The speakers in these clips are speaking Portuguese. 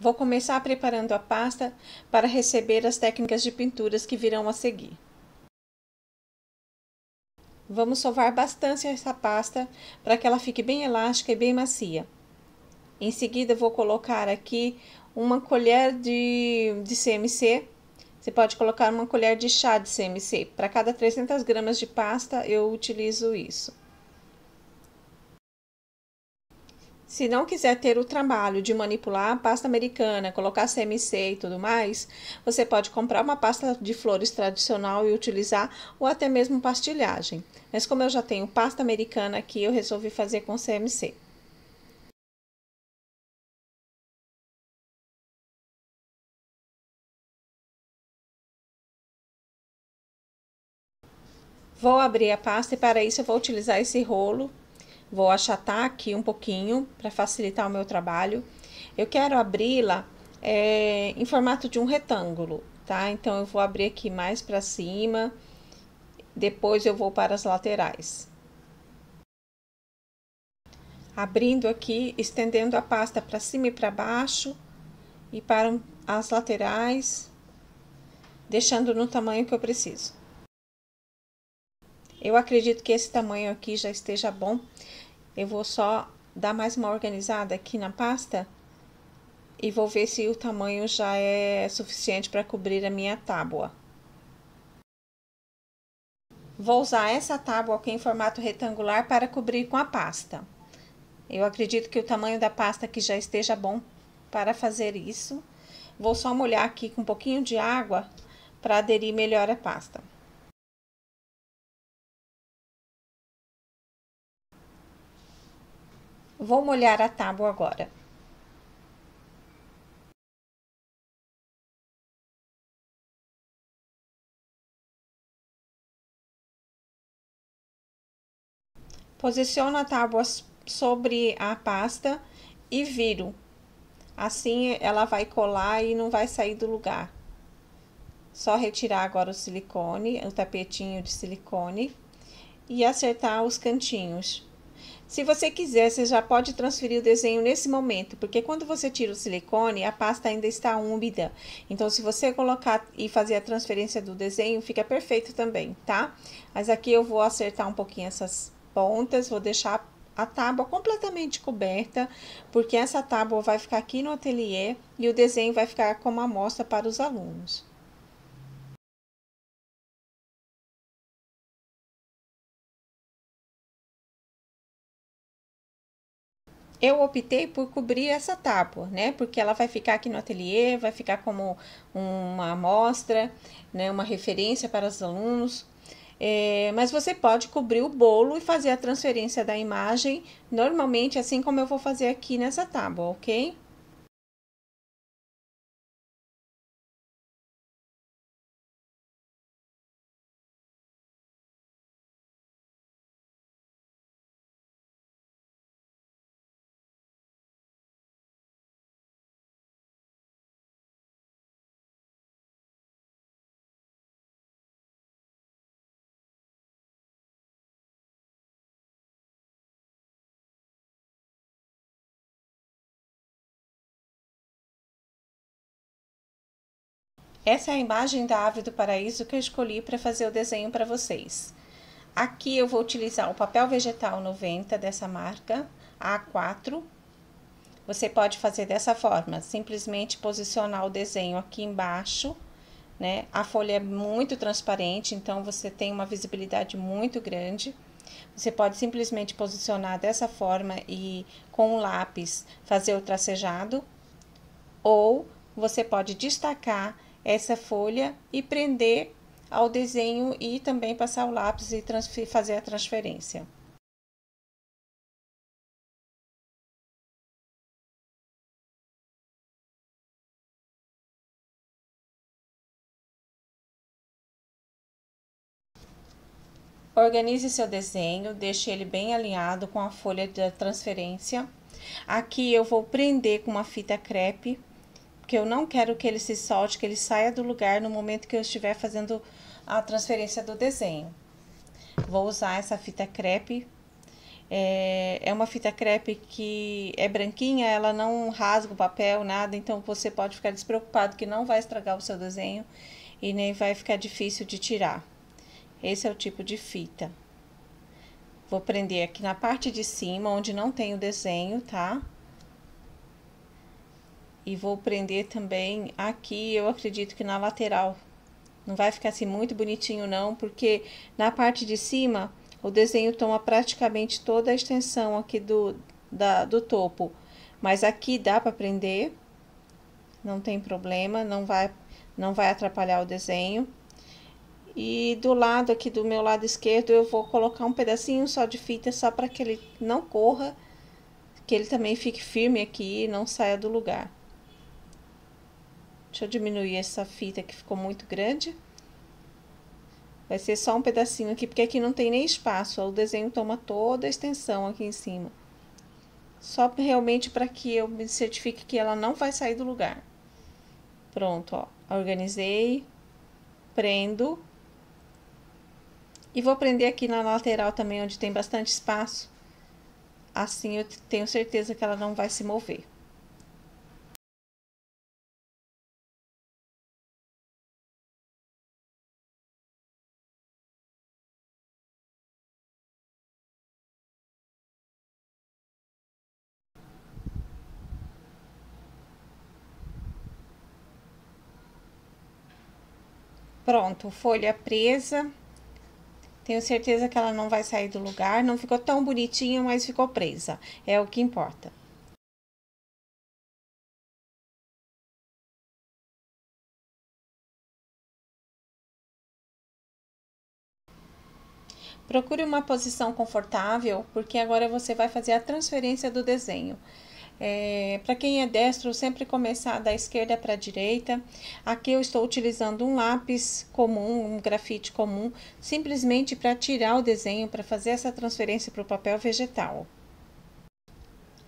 Vou começar preparando a pasta para receber as técnicas de pinturas que virão a seguir. Vamos sovar bastante essa pasta para que ela fique bem elástica e bem macia. Em seguida, vou colocar aqui uma colher de, de CMC. Você pode colocar uma colher de chá de CMC. Para cada 300 gramas de pasta, eu utilizo isso. Se não quiser ter o trabalho de manipular a pasta americana, colocar CMC e tudo mais, você pode comprar uma pasta de flores tradicional e utilizar, ou até mesmo pastilhagem. Mas como eu já tenho pasta americana aqui, eu resolvi fazer com CMC. Vou abrir a pasta e para isso eu vou utilizar esse rolo Vou achatar aqui um pouquinho para facilitar o meu trabalho. Eu quero abri-la é, em formato de um retângulo, tá? Então, eu vou abrir aqui mais para cima, depois eu vou para as laterais. Abrindo aqui, estendendo a pasta para cima e para baixo e para as laterais, deixando no tamanho que eu preciso. Eu acredito que esse tamanho aqui já esteja bom. Eu vou só dar mais uma organizada aqui na pasta e vou ver se o tamanho já é suficiente para cobrir a minha tábua. Vou usar essa tábua aqui em formato retangular para cobrir com a pasta. Eu acredito que o tamanho da pasta aqui já esteja bom para fazer isso. Vou só molhar aqui com um pouquinho de água para aderir melhor a pasta. Vou molhar a tábua agora. Posiciono a tábua sobre a pasta e viro. Assim ela vai colar e não vai sair do lugar. Só retirar agora o silicone, o tapetinho de silicone e acertar os cantinhos. Se você quiser, você já pode transferir o desenho nesse momento, porque quando você tira o silicone, a pasta ainda está úmida. Então, se você colocar e fazer a transferência do desenho, fica perfeito também, tá? Mas aqui eu vou acertar um pouquinho essas pontas, vou deixar a tábua completamente coberta, porque essa tábua vai ficar aqui no ateliê e o desenho vai ficar como amostra para os alunos. eu optei por cobrir essa tábua, né? Porque ela vai ficar aqui no ateliê, vai ficar como uma amostra, né? Uma referência para os alunos. É, mas você pode cobrir o bolo e fazer a transferência da imagem normalmente, assim como eu vou fazer aqui nessa tábua, ok? Essa é a imagem da ave do paraíso que eu escolhi para fazer o desenho para vocês. Aqui eu vou utilizar o papel vegetal 90 dessa marca, A4. Você pode fazer dessa forma, simplesmente posicionar o desenho aqui embaixo, né? A folha é muito transparente, então você tem uma visibilidade muito grande. Você pode simplesmente posicionar dessa forma e com o lápis fazer o tracejado, ou você pode destacar essa folha e prender ao desenho e também passar o lápis e fazer a transferência. Organize seu desenho, deixe ele bem alinhado com a folha da transferência. Aqui eu vou prender com uma fita crepe porque eu não quero que ele se solte, que ele saia do lugar no momento que eu estiver fazendo a transferência do desenho. Vou usar essa fita crepe. É, é uma fita crepe que é branquinha, ela não rasga o papel, nada, então você pode ficar despreocupado que não vai estragar o seu desenho e nem vai ficar difícil de tirar. Esse é o tipo de fita. Vou prender aqui na parte de cima, onde não tem o desenho, tá? e vou prender também aqui, eu acredito que na lateral. Não vai ficar assim muito bonitinho não, porque na parte de cima o desenho toma praticamente toda a extensão aqui do, da, do topo. Mas aqui dá para prender, não tem problema, não vai, não vai atrapalhar o desenho. E do lado aqui do meu lado esquerdo eu vou colocar um pedacinho só de fita só para que ele não corra, que ele também fique firme aqui e não saia do lugar. Deixa eu diminuir essa fita que ficou muito grande. Vai ser só um pedacinho aqui, porque aqui não tem nem espaço. O desenho toma toda a extensão aqui em cima. Só realmente para que eu me certifique que ela não vai sair do lugar. Pronto, ó. Organizei. Prendo. E vou prender aqui na lateral também, onde tem bastante espaço. Assim eu tenho certeza que ela não vai se mover. Pronto, folha presa. Tenho certeza que ela não vai sair do lugar. Não ficou tão bonitinha, mas ficou presa. É o que importa. Procure uma posição confortável, porque agora você vai fazer a transferência do desenho. É, para quem é destro, sempre começar da esquerda para a direita. Aqui eu estou utilizando um lápis comum, um grafite comum, simplesmente para tirar o desenho, para fazer essa transferência para o papel vegetal.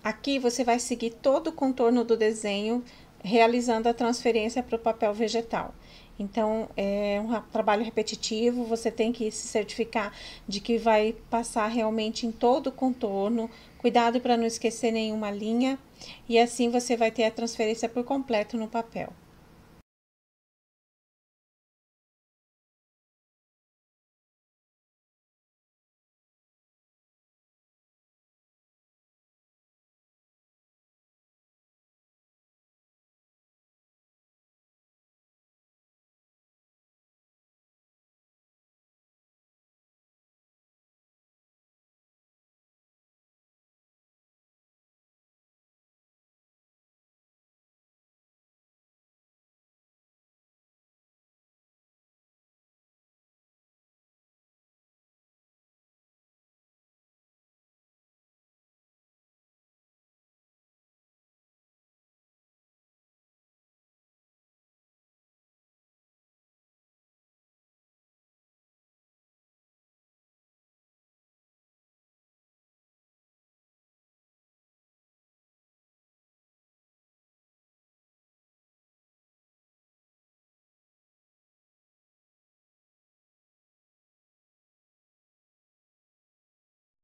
Aqui você vai seguir todo o contorno do desenho, realizando a transferência para o papel vegetal. Então, é um trabalho repetitivo, você tem que se certificar de que vai passar realmente em todo o contorno, cuidado para não esquecer nenhuma linha, e assim você vai ter a transferência por completo no papel.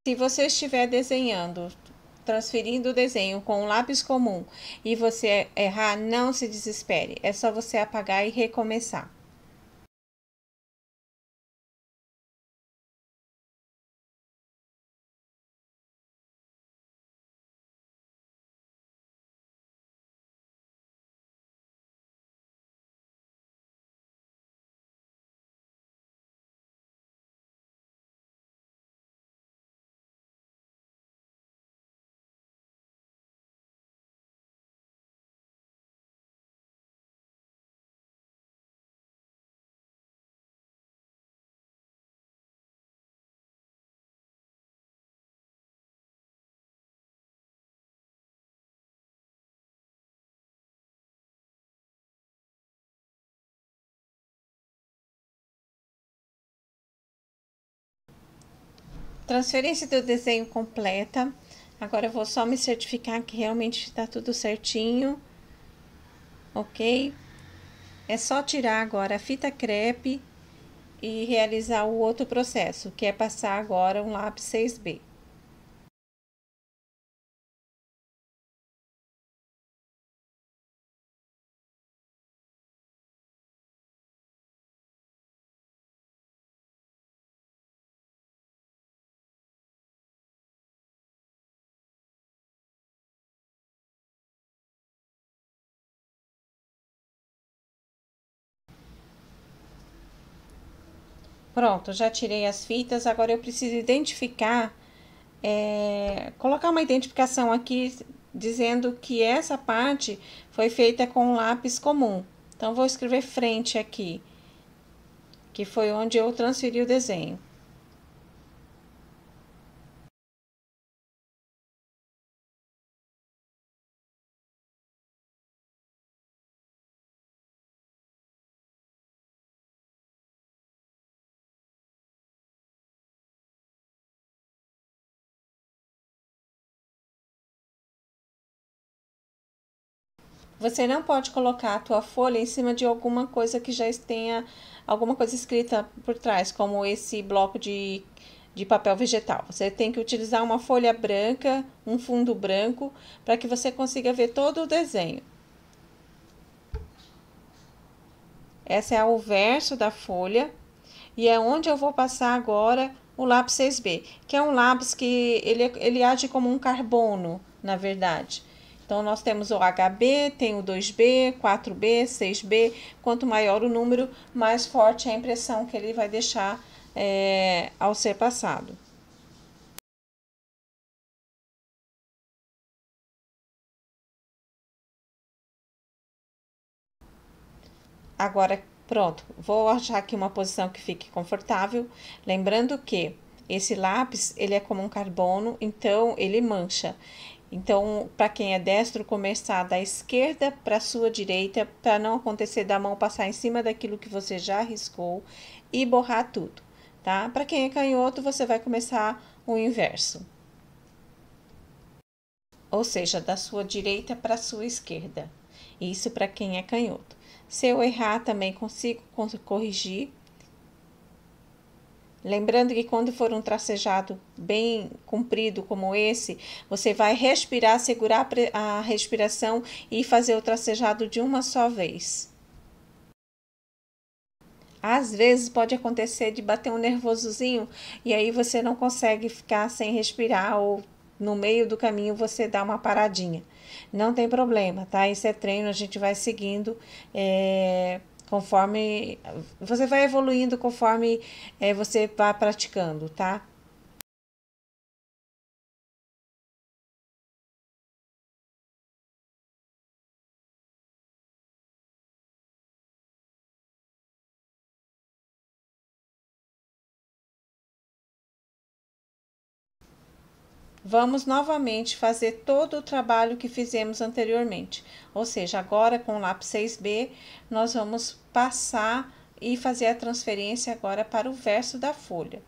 Se você estiver desenhando, transferindo o desenho com um lápis comum e você errar, não se desespere. É só você apagar e recomeçar. Transferência do desenho completa. Agora eu vou só me certificar que realmente está tudo certinho. Ok? É só tirar agora a fita crepe e realizar o outro processo, que é passar agora um lápis 6B. Pronto, já tirei as fitas, agora eu preciso identificar, é, colocar uma identificação aqui dizendo que essa parte foi feita com lápis comum. Então, vou escrever frente aqui, que foi onde eu transferi o desenho. Você não pode colocar a tua folha em cima de alguma coisa que já tenha alguma coisa escrita por trás, como esse bloco de, de papel vegetal. Você tem que utilizar uma folha branca, um fundo branco, para que você consiga ver todo o desenho. Essa é o verso da folha e é onde eu vou passar agora o lápis 6B, que é um lápis que ele, ele age como um carbono, na verdade. Então, nós temos o HB, tem o 2B, 4B, 6B. Quanto maior o número, mais forte é a impressão que ele vai deixar é, ao ser passado. Agora, pronto, vou achar aqui uma posição que fique confortável. Lembrando que esse lápis, ele é como um carbono, então ele mancha. Então, para quem é destro, começar da esquerda para a sua direita, para não acontecer da mão passar em cima daquilo que você já riscou e borrar tudo, tá? Para quem é canhoto, você vai começar o inverso. Ou seja, da sua direita para a sua esquerda. Isso para quem é canhoto. Se eu errar, também consigo corrigir Lembrando que quando for um tracejado bem comprido como esse, você vai respirar, segurar a respiração e fazer o tracejado de uma só vez. Às vezes pode acontecer de bater um nervosozinho e aí você não consegue ficar sem respirar ou no meio do caminho você dá uma paradinha. Não tem problema, tá? Isso é treino, a gente vai seguindo. É conforme você vai evoluindo conforme é, você vai praticando, tá? vamos novamente fazer todo o trabalho que fizemos anteriormente. Ou seja, agora com o lápis 6B, nós vamos passar e fazer a transferência agora para o verso da folha.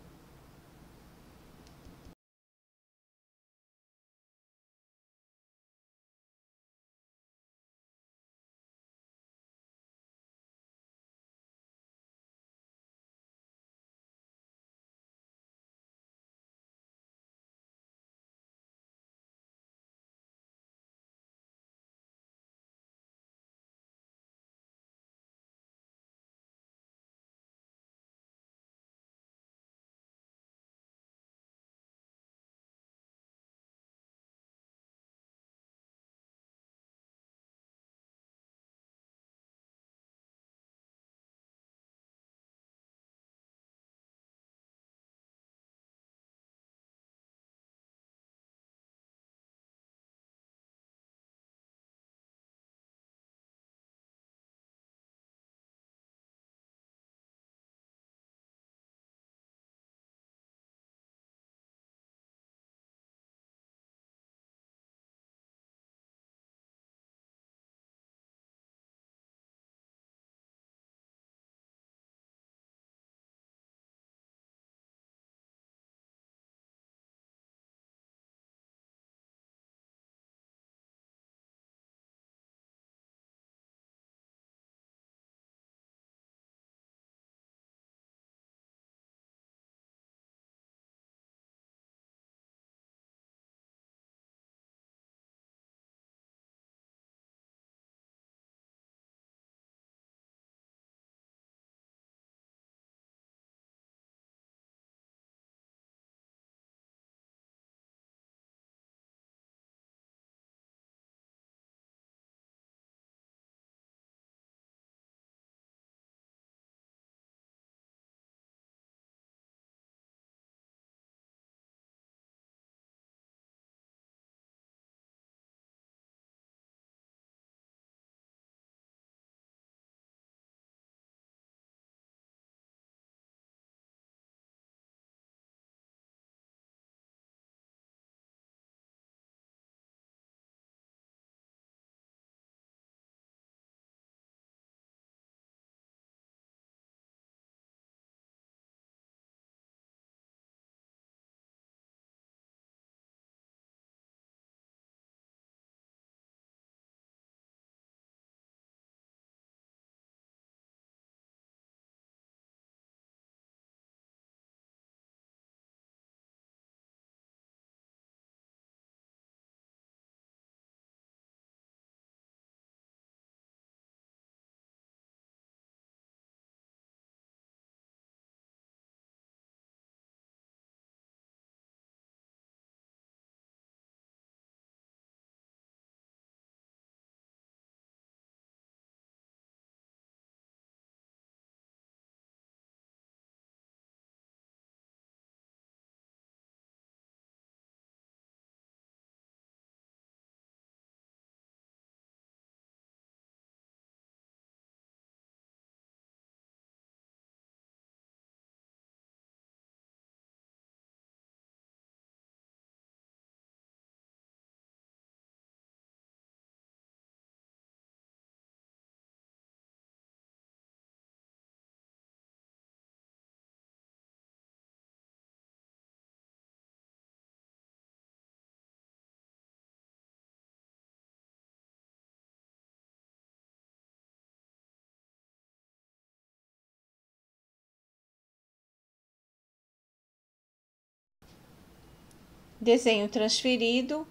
Desenho transferido,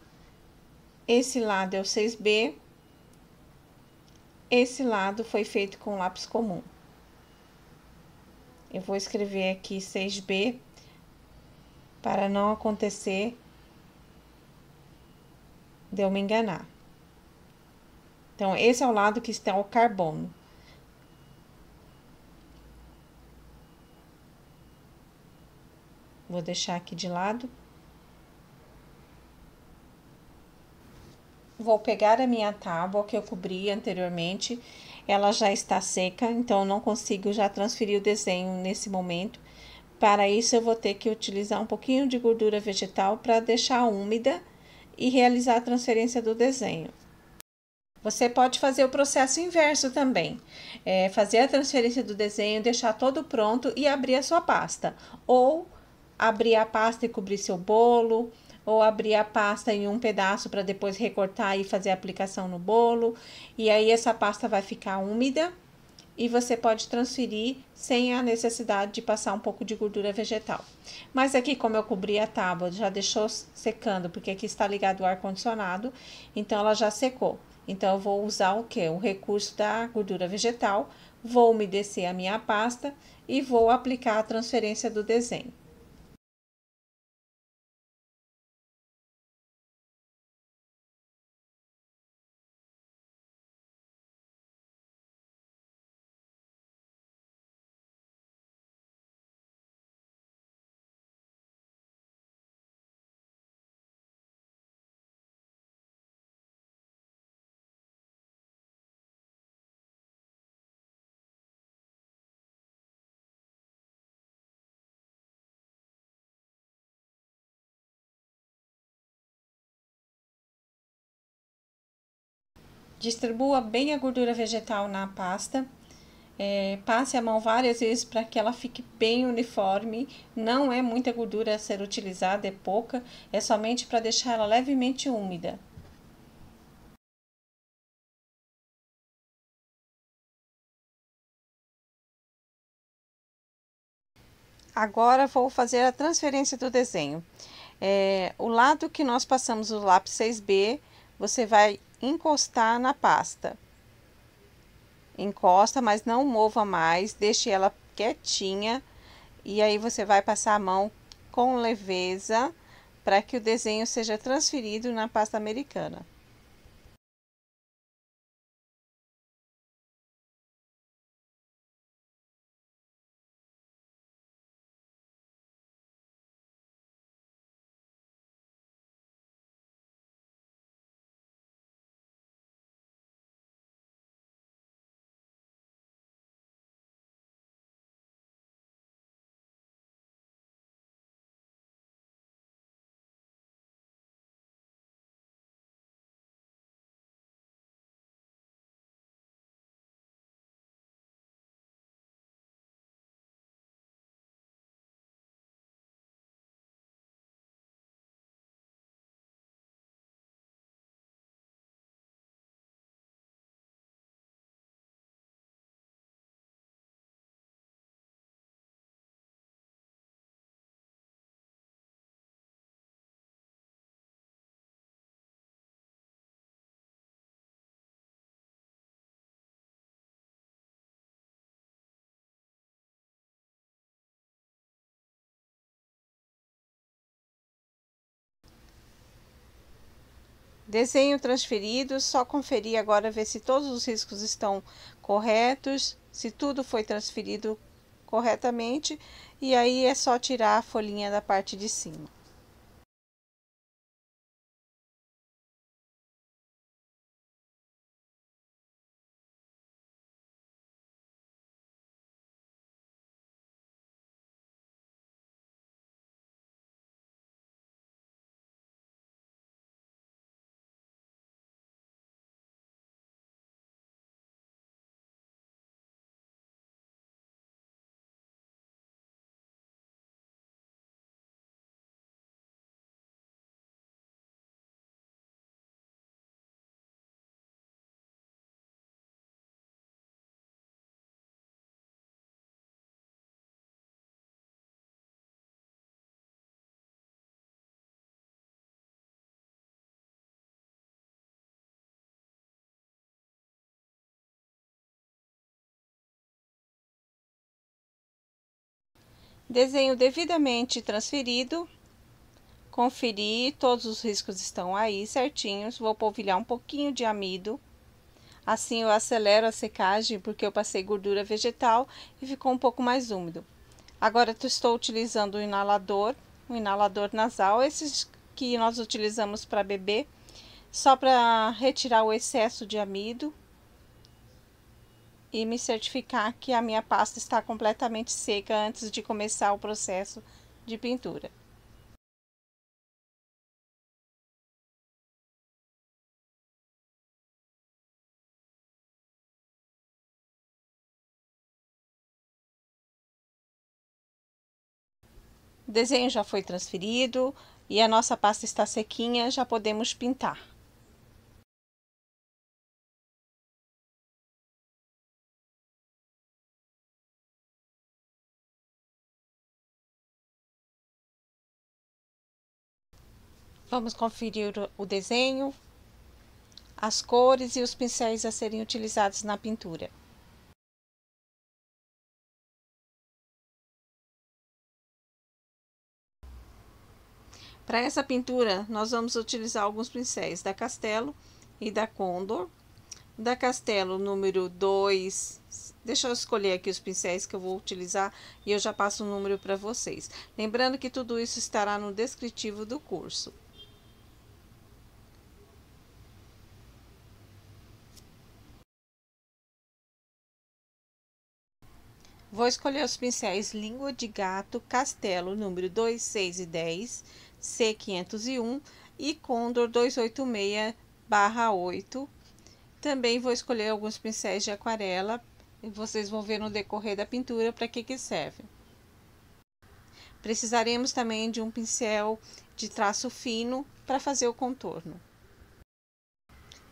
esse lado é o 6B, esse lado foi feito com lápis comum. Eu vou escrever aqui 6B para não acontecer de eu me enganar. Então, esse é o lado que está o carbono. Vou deixar aqui de lado. vou pegar a minha tábua que eu cobri anteriormente, ela já está seca, então não consigo já transferir o desenho nesse momento. Para isso, eu vou ter que utilizar um pouquinho de gordura vegetal para deixar úmida e realizar a transferência do desenho. Você pode fazer o processo inverso também, é fazer a transferência do desenho, deixar todo pronto e abrir a sua pasta, ou abrir a pasta e cobrir seu bolo, ou abrir a pasta em um pedaço para depois recortar e fazer a aplicação no bolo. E aí essa pasta vai ficar úmida e você pode transferir sem a necessidade de passar um pouco de gordura vegetal. Mas aqui, como eu cobri a tábua, já deixou secando, porque aqui está ligado o ar-condicionado, então ela já secou. Então, eu vou usar o que? O recurso da gordura vegetal, vou umedecer a minha pasta e vou aplicar a transferência do desenho. Distribua bem a gordura vegetal na pasta. É, passe a mão várias vezes para que ela fique bem uniforme. Não é muita gordura a ser utilizada, é pouca, é somente para deixar ela levemente úmida. Agora vou fazer a transferência do desenho. É, o lado que nós passamos o lápis 6B você vai encostar na pasta. Encosta, mas não mova mais, deixe ela quietinha e aí você vai passar a mão com leveza para que o desenho seja transferido na pasta americana. Desenho transferido, só conferir agora ver se todos os riscos estão corretos, se tudo foi transferido corretamente, e aí é só tirar a folhinha da parte de cima. Desenho devidamente transferido. conferi todos os riscos estão aí certinhos. Vou polvilhar um pouquinho de amido. Assim eu acelero a secagem porque eu passei gordura vegetal e ficou um pouco mais úmido. Agora estou utilizando o inalador, o inalador nasal, esses que nós utilizamos para bebê, só para retirar o excesso de amido e me certificar que a minha pasta está completamente seca antes de começar o processo de pintura. O desenho já foi transferido e a nossa pasta está sequinha, já podemos pintar. Vamos conferir o desenho, as cores e os pincéis a serem utilizados na pintura. Para essa pintura, nós vamos utilizar alguns pincéis da Castelo e da Condor. Da Castelo número 2, deixa eu escolher aqui os pincéis que eu vou utilizar e eu já passo o número para vocês. Lembrando que tudo isso estará no descritivo do curso. Vou escolher os pincéis Língua de Gato, Castelo, número 2, 6 e 10, C501 e Condor 286 barra 8. Também vou escolher alguns pincéis de aquarela, e vocês vão ver no decorrer da pintura para que, que serve. Precisaremos também de um pincel de traço fino para fazer o contorno.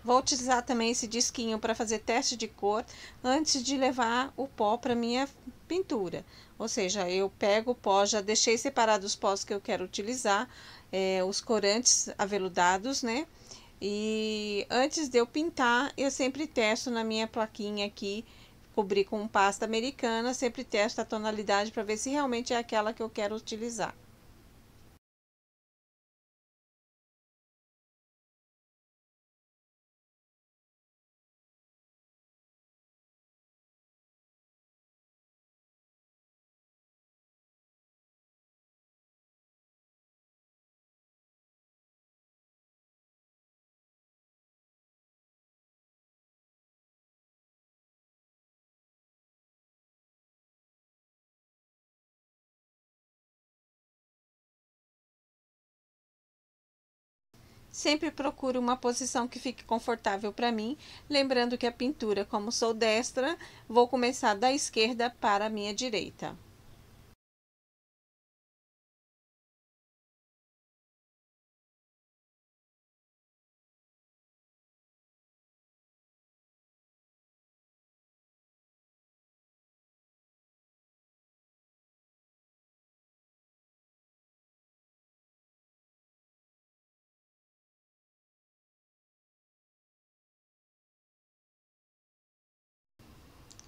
Vou utilizar também esse disquinho para fazer teste de cor antes de levar o pó para minha pintura. Ou seja, eu pego o pó, já deixei separado os pós que eu quero utilizar, é, os corantes aveludados, né? E antes de eu pintar, eu sempre testo na minha plaquinha aqui, cobrir com pasta americana, sempre testo a tonalidade para ver se realmente é aquela que eu quero utilizar. Sempre procuro uma posição que fique confortável para mim, lembrando que a pintura, como sou destra, vou começar da esquerda para a minha direita.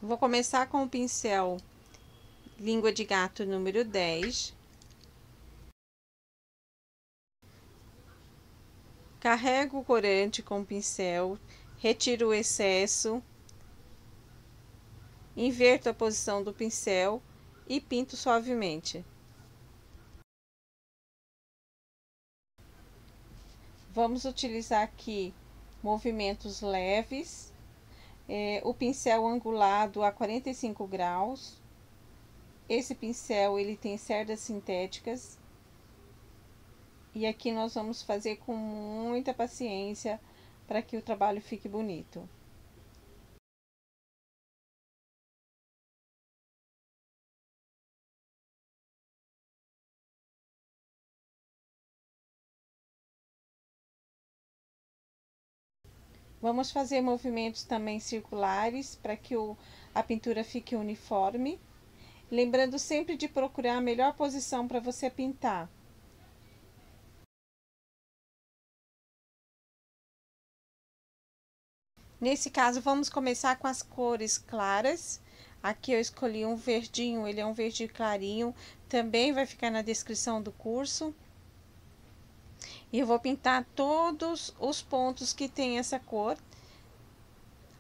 Vou começar com o pincel língua de gato número 10. Carrego o corante com o pincel, retiro o excesso, inverto a posição do pincel e pinto suavemente. Vamos utilizar aqui movimentos leves é, o pincel angulado a 45 graus. Esse pincel ele tem cerdas sintéticas. E aqui nós vamos fazer com muita paciência para que o trabalho fique bonito. Vamos fazer movimentos também circulares para que o, a pintura fique uniforme. Lembrando sempre de procurar a melhor posição para você pintar. Nesse caso, vamos começar com as cores claras. Aqui eu escolhi um verdinho, ele é um verde clarinho, também vai ficar na descrição do curso. E eu vou pintar todos os pontos que tem essa cor.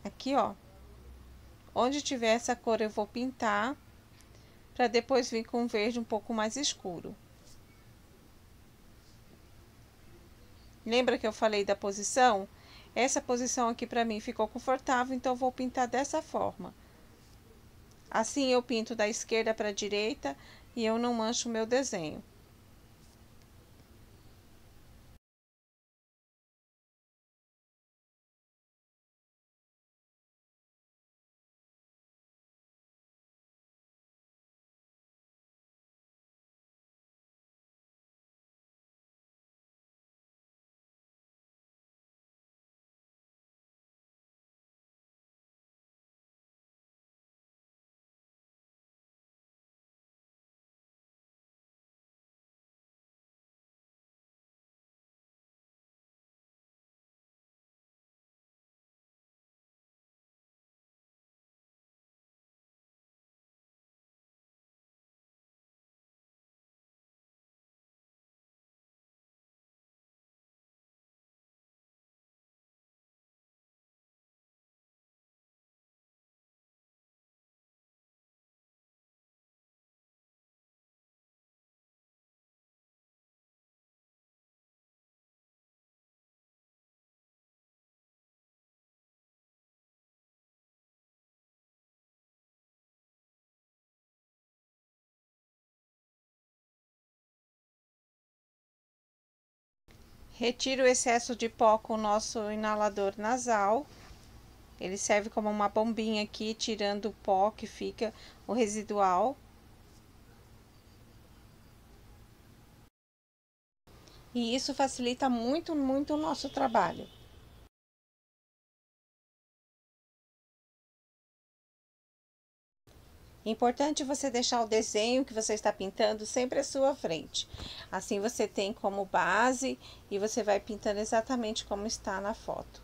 Aqui, ó. Onde tiver essa cor, eu vou pintar. para depois vir com um verde um pouco mais escuro. Lembra que eu falei da posição? Essa posição aqui para mim ficou confortável, então vou pintar dessa forma. Assim eu pinto da esquerda para a direita e eu não mancho o meu desenho. Retira o excesso de pó com o nosso inalador nasal. Ele serve como uma bombinha aqui, tirando o pó que fica, o residual. E isso facilita muito, muito o nosso trabalho. Importante você deixar o desenho que você está pintando sempre à sua frente. Assim você tem como base e você vai pintando exatamente como está na foto.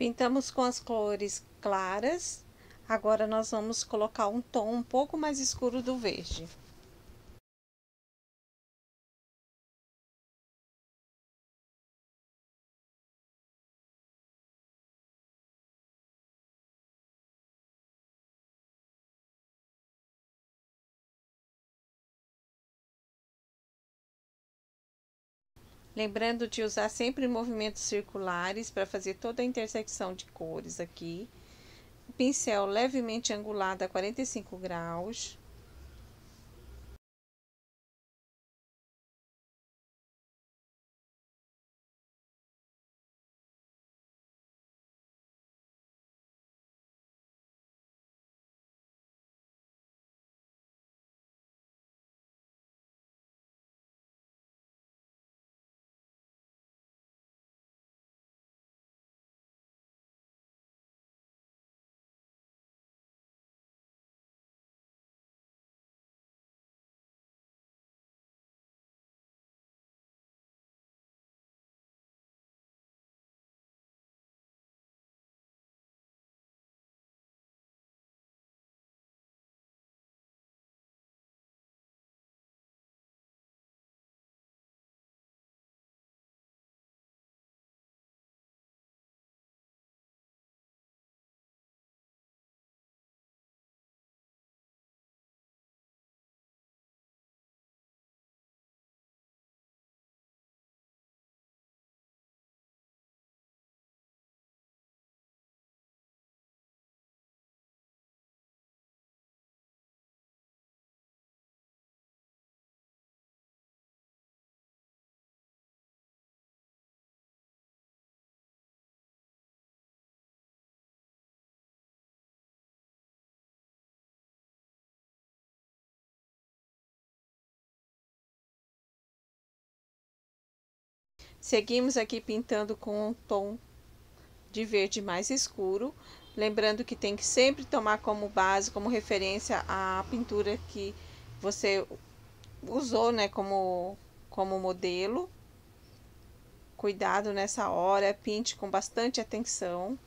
Pintamos com as cores claras. Agora, nós vamos colocar um tom um pouco mais escuro do verde. Lembrando de usar sempre movimentos circulares para fazer toda a intersecção de cores aqui. Pincel levemente angulado a 45 graus. Seguimos aqui pintando com um tom de verde mais escuro. Lembrando que tem que sempre tomar como base, como referência a pintura que você usou, né, como, como modelo. Cuidado nessa hora, pinte com bastante atenção.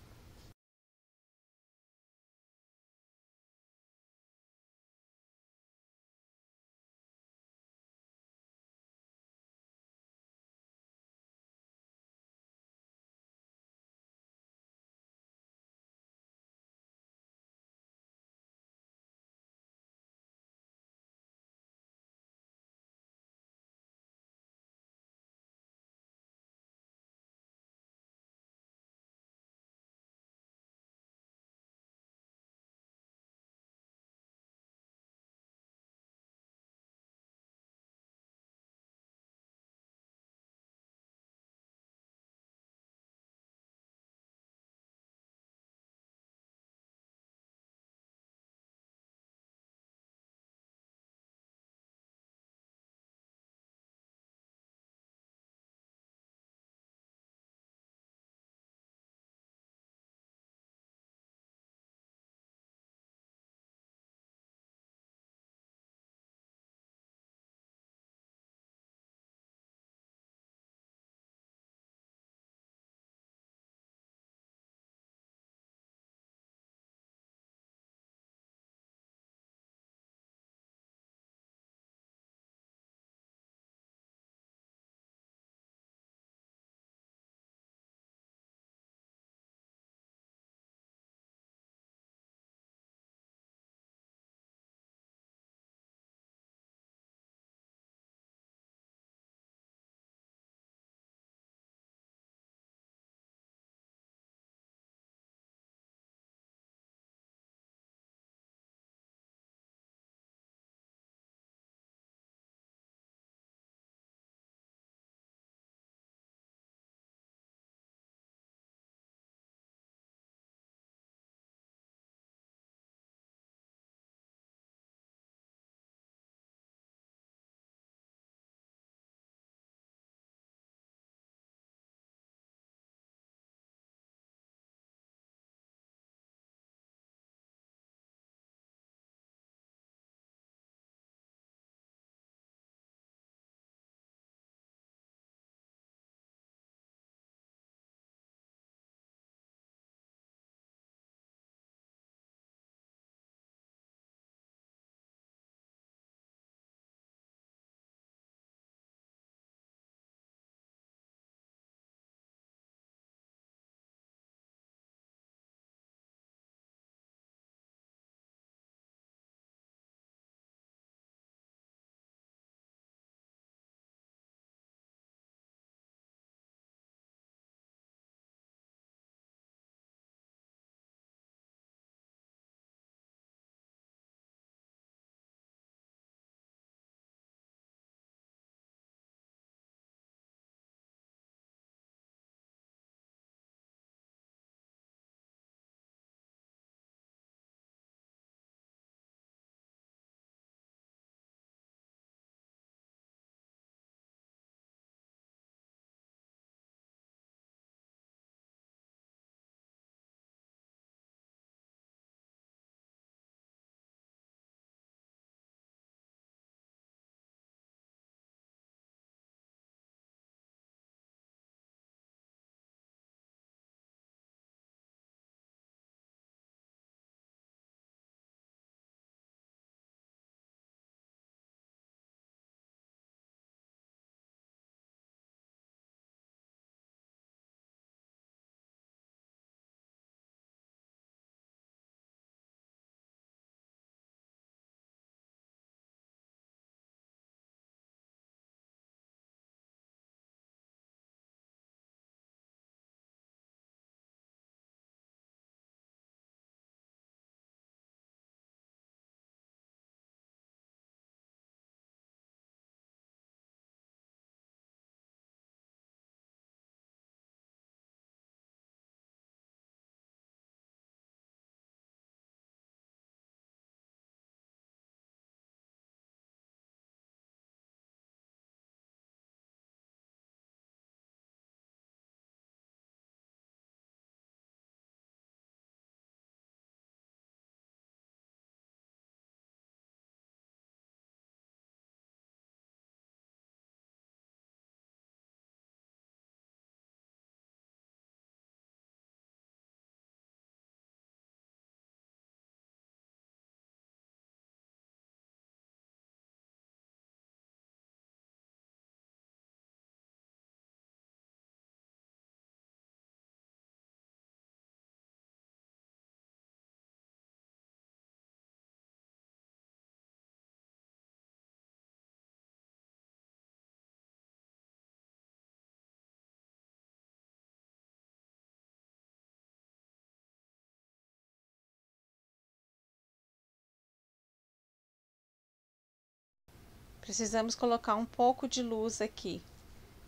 Precisamos colocar um pouco de luz aqui.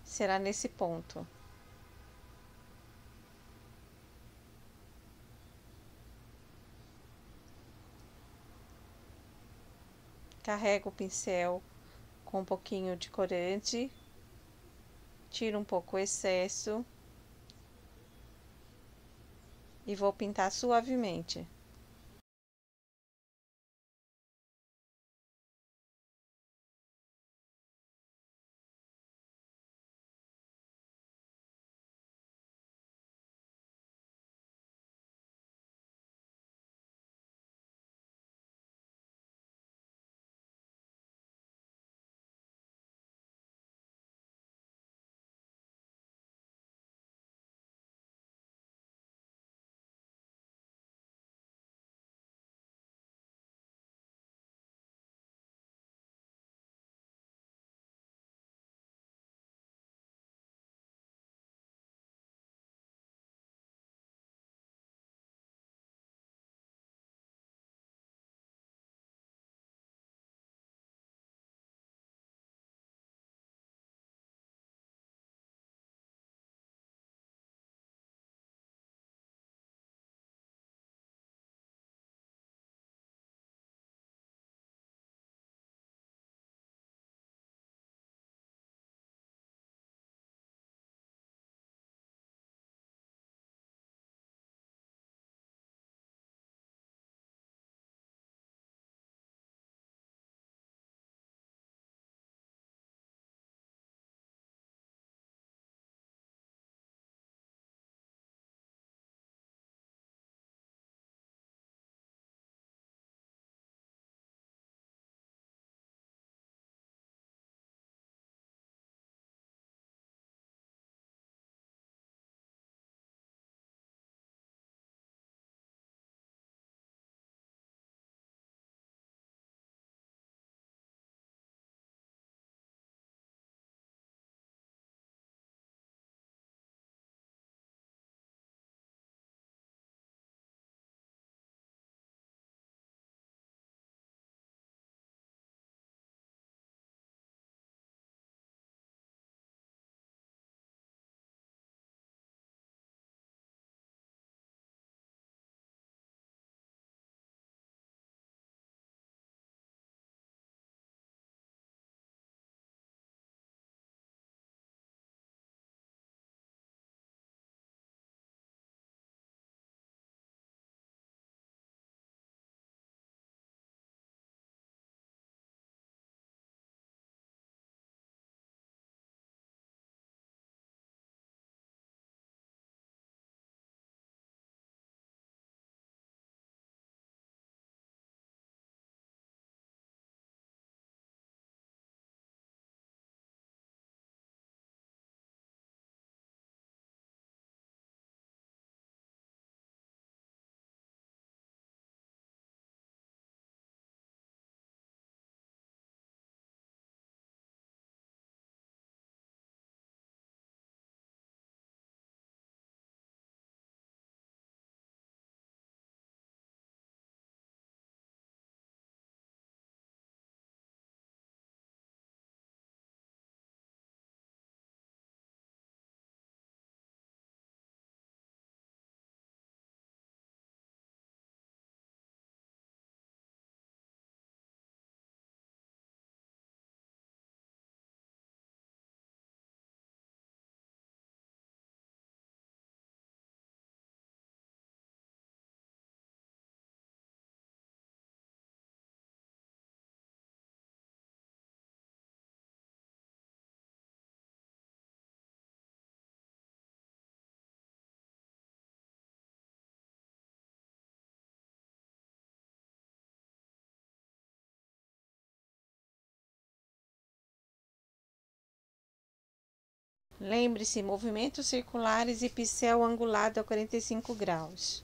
Será nesse ponto. Carrego o pincel com um pouquinho de corante. Tiro um pouco o excesso. E vou pintar suavemente. Lembre-se, movimentos circulares e pincel angulado a 45 graus.